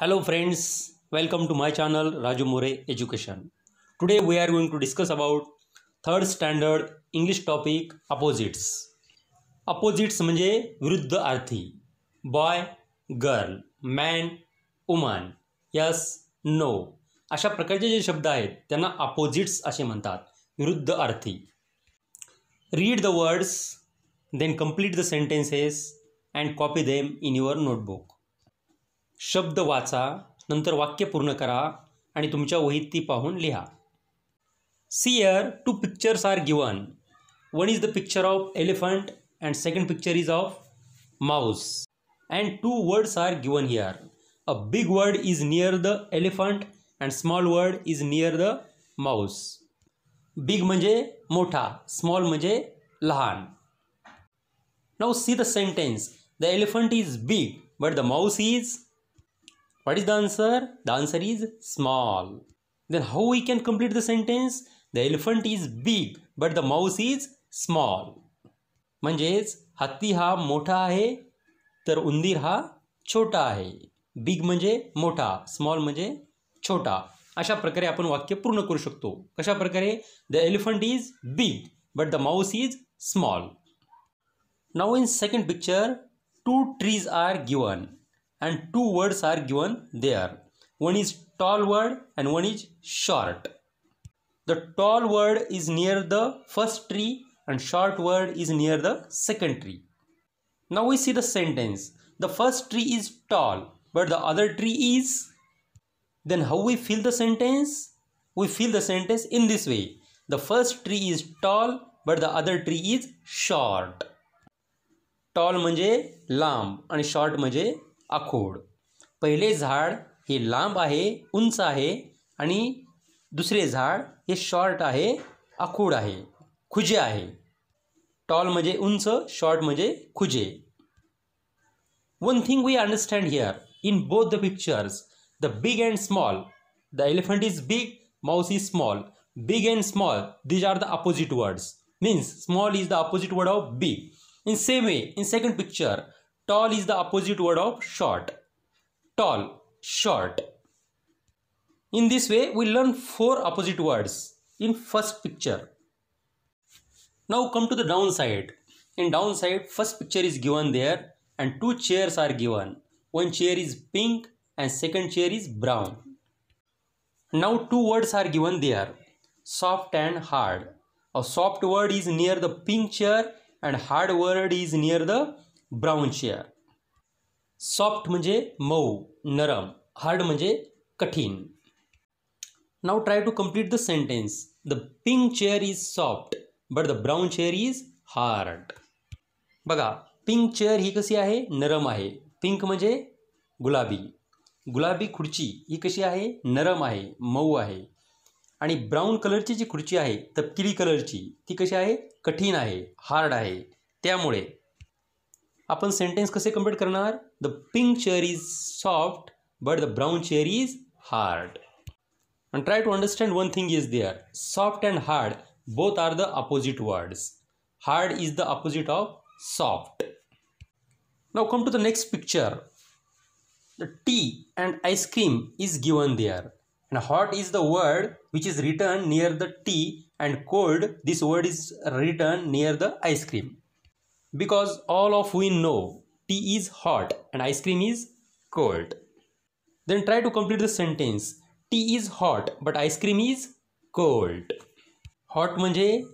Hello friends, welcome to my channel Raju More Education. Today we are going to discuss about third standard English topic opposites. Opposites म्हणजे विरुद्ध अर्थी Boy, girl, man, woman. Yes, no. अशा प्रकारचे जे शब्द आहेत त्यांना opposites असे म्हणतात विरुद्ध अर्थी read the words then complete the sentences and copy them in your notebook शब्द वाचा नंतर वाक्य पूर्ण करा आणि तुमच्या वहीत ती पाहून लिहा see here two pictures are given one is the picture of elephant and second picture is of mouse and two words are given here a big word is near the elephant and small word is near the mouse big म्हणजे मोठा small म्हणजे लहान now see the sentence the elephant is big but the mouse is What is the answer? The answer is small. Then how we can complete the sentence? The elephant is big but the mouse is small. म्हणजेच हत्ती हा मोठा आहे तर उंदीर हा छोटा आहे बिग म्हणजे मोठा स्मॉल म्हणजे छोटा अशा प्रकारे आपण वाक्य पूर्ण करू शकतो कशा प्रकारे the elephant is big but the mouse is small now in second picture two trees are given and two words are given there. One is tall word and one is short. The tall word is near the first tree and short word is near the second tree. Now we see the sentence. The first tree is tall but the other tree is. Then how we fill the sentence? We fill the sentence in this way. The first tree is tall but the other tree is short. Tall म्हणजे lamb and short म्हणजे आखोड पहिले झाड हे लांब आहे उंच आहे आणि दुसरे झाड हे शॉर्ट आहे आखूड आहे खुजे आहे टॉल म्हणजे उंच शॉर्ट म्हणजे खुजे one thing we understand here in both the pictures the big and small the elephant is big mouse is small big and small these are the opposite words means small is the opposite word of big in same way in second picture Tall is the opposite word of short. Tall, short. In this way, we learn four opposite words in first picture. Now come to the downside. In downside, first picture is given there and two chairs are given. One chair is pink and second chair is brown. Now two words are given there, soft and hard. A soft word is near the pink chair and hard word is near the brown chair soft म्हणजे मऊ नरम hard म्हणजे कठीण now try to complete the sentence the pink chair is soft but the brown chair is hard बघा pink chair ही कशी आहे नरम आहे पिंक म्हणजे गुलाबी गुलाबी खुर्ची ही कशी आहे नरम आहे मऊ आहे आणि ब्राऊन कलरची जी खुर्ची आहे तपकिरी कलरची ती कशी आहे कठीण आहे हार्ड आहे त्यामुळे आपण सेंटेन्स कसे कम्प्लीट करणार the pink chair is soft but the brown chair is hard and try to understand one thing is there soft and hard both are the opposite words hard is the opposite of soft now come to the next picture the tea and ice cream is given there and hot is the word which is written near the tea and cold this word is written near the ice cream because all of we know tea is hot and ice cream is cold. Then try to complete the sentence. Tea is hot but ice cream is cold. Hot manje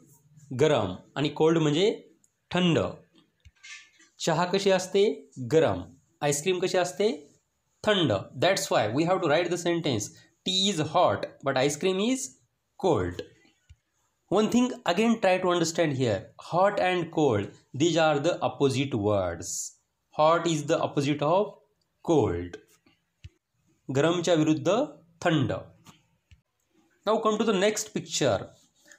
garam and cold manje thunder. Chaha kashi aste garam. Ice cream kashi aste thunder. That's why we have to write the sentence. Tea is hot but ice cream is cold. One thing again try to understand here, hot and cold, these are the opposite words. Hot is the opposite of cold. Garam cha virudha thunder. Now come to the next picture.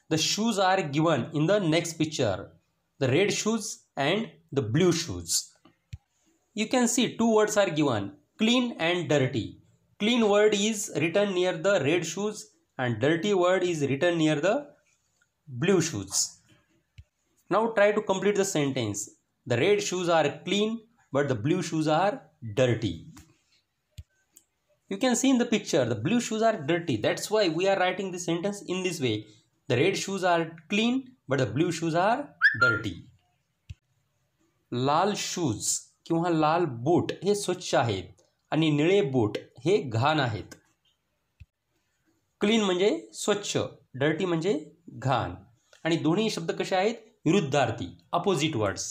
The shoes are given in the next picture. The red shoes and the blue shoes. You can see two words are given, clean and dirty. Clean word is written near the red shoes and dirty word is written near the blue shoes. Now try to complete the sentence. The red shoes are clean but the blue shoes are dirty. You can see in the picture the blue shoes are dirty. That's why we are writing the sentence in this way. The red shoes are clean but the blue shoes are dirty. लाल shoes किंवा लाल बूट हे स्वच्छ आहेत आणि निळे बूट हे घाण आहेत क्लीन म्हणजे स्वच्छ डर्टी म्हणजे घाण आणि दोन्ही शब्द कसे आहेत विरुद्धार्थी opposite words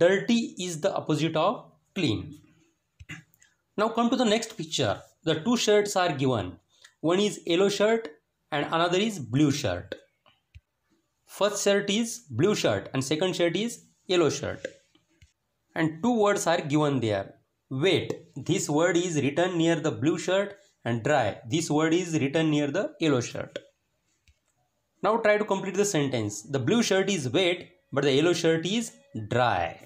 dirty is the opposite of clean now come to the next picture the two shirts are given one is yellow shirt and another is blue shirt first shirt is blue shirt and second shirt is yellow shirt and two words are given there wet this word is written near the blue shirt and dry this word is written near the yellow shirt Now try to complete the sentence. The blue shirt is wet, but the yellow shirt is dry.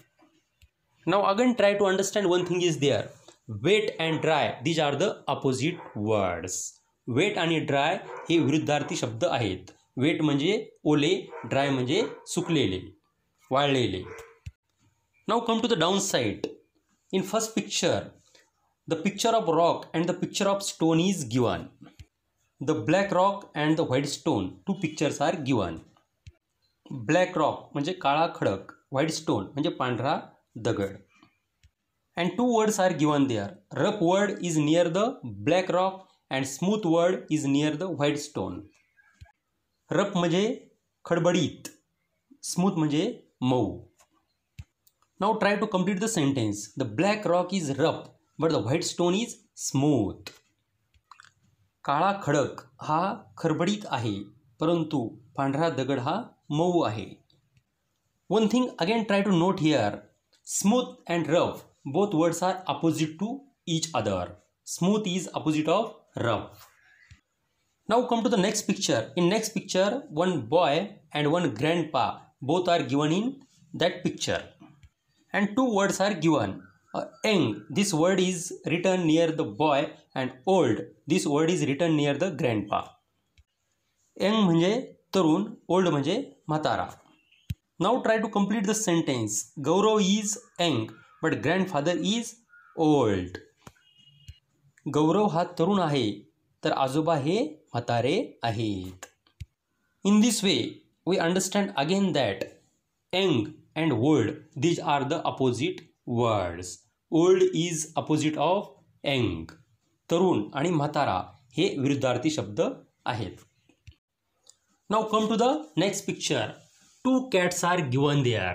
Now again try to understand one thing is there. Wet and dry, these are the opposite words. Wet and dry, he viruddharthi shabda ahit. Wet manje ole, dry manje suklele, wildele. Now come to the downside. In first picture, the picture of rock and the picture of stone is given. The black rock and the white stone two pictures are given black rock म्हणजे काळा खडक white stone म्हणजे पांढरा दगड and two words are given they are rough word is near the black rock and smooth word is near the white stone rough म्हणजे खडबडीत smooth म्हणजे मऊ now try to complete the sentence the black rock is rough but the white stone is smooth काळा खडक हा खरबडीत आहे परंतु पांढरा दगड हा मऊ आहे one thing again try to note here smooth and rough both words are opposite to each other smooth is opposite of rough now come to the next picture in next picture one boy and one grandpa both are given in that picture and two words are given young this word is written near the boy and old this word is written near the grandpa एंग म्हणजे तरुण old म्हणजे म्हातारा now try to complete the sentence Gaurav is young but grandfather is old Gaurav हा तरुण आहे तर आजोबा हे म्हातारे आहेत in this way we understand again that young and old these are the opposite words old is opposite of young तरुण आणि म्हातारा हे विरुद्धार्थी शब्द आहेत now come to the next picture two cats are given they are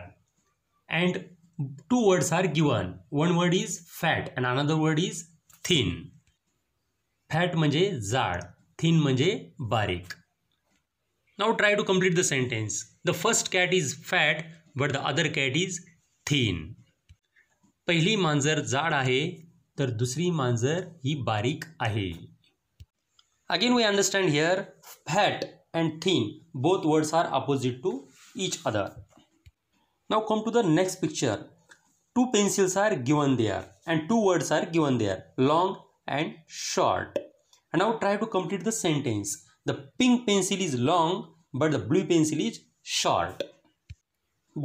and two words are given one word is fat and another word is thin fat म्हणजे जाड thin म्हणजे बारीक now try to complete the sentence the first cat is fat but the other cat is thin पहिली मांजर जाड आहे तर दुसरी मांजर ही बारीक आहे again we understand here fat and thin both words are opposite to each other now come to the next picture two pencils are given they are and two words are given they are long and short and now try to complete the sentence the pink pencil is long but the blue pencil is short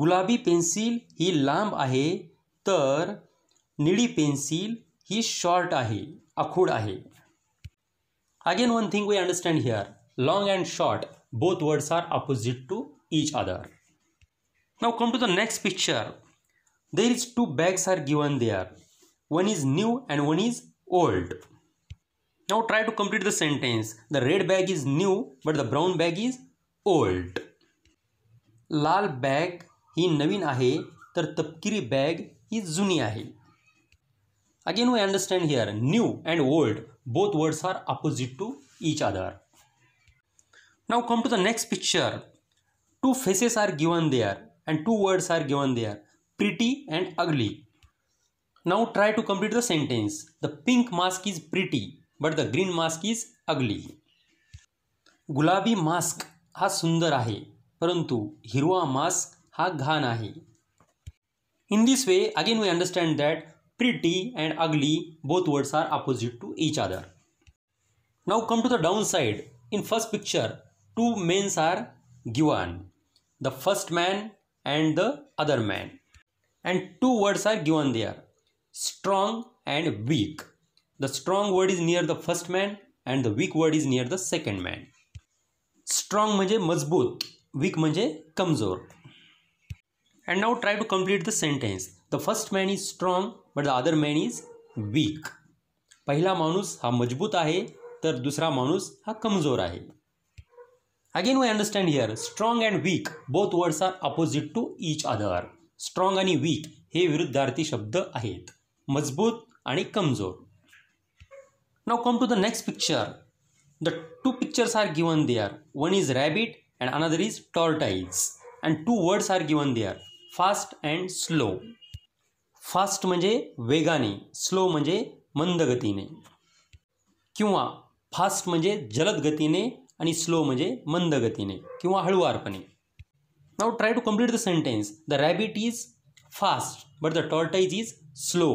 गुलाबी pencil ही लांब आहे तर निळी pencil ही short आहे आखूड आहे again one thing we understand here long and short both words are opposite to each other. Now come to the next picture. There is two bags are given there. One is new and one is old. Now try to complete the sentence. The red bag is new but the brown bag is old. लाल bag ही नवीन आहे तर तपकिरी bag ही जुनी आहे again we understand here new and old both words are opposite to each other now come to the next picture two faces are given there and two words are given there pretty and ugly now try to complete the sentence the pink mask is pretty but the green mask is ugly गुलाबी mask हा सुंदर आहे परंतु हिरवा mask हा घाण आहे In this way, again we understand that pretty and ugly, both words are opposite to each other. Now come to the downside. In first picture, two men are given. The first man and the other man. And two words are given there. Strong and weak. The strong word is near the first man and the weak word is near the second man. Strong म्हणजे मजबूत weak म्हणजे kamzor. And now try to complete the sentence. The first man is strong, but the other man is weak. पहिला माणूस हा मजबूत आहे तर दुसरा माणूस हा कमजोर आहे again we understand here strong and weak both words are opposite to each other strong आणि वीक हे विरुद्धार्थी शब्द आहेत मजबूत आणि कमजोर now come to the next picture the two pictures are given there one is rabbit and another is tortoise and two words are given there fast and slow fast म्हणजे वेगाने स्लो म्हणजे मंद गतीने किंवा फास्ट म्हणजे जलद गतीने आणि स्लो म्हणजे मंद गतीने किंवा हळुवारपणे now try to complete the sentence the rabbit is fast but the tortoise is slow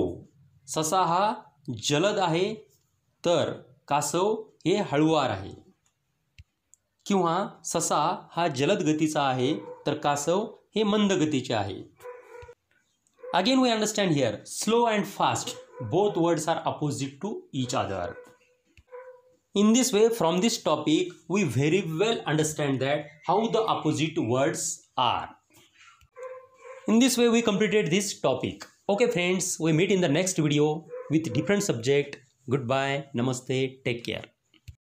ससा हा जलद आहे तर कासव हे हळुवार आहे किंवा ससा हा जलद गतीचा आहे तर कासव हे मंद गतीचे आहे again we understand here slow and fast both words are opposite to In this way, from this topic, we very well understand that how the opposite words are. In this way, we completed this topic. Okay friends, we meet in the next video with different subject. Goodbye, Namaste, take care.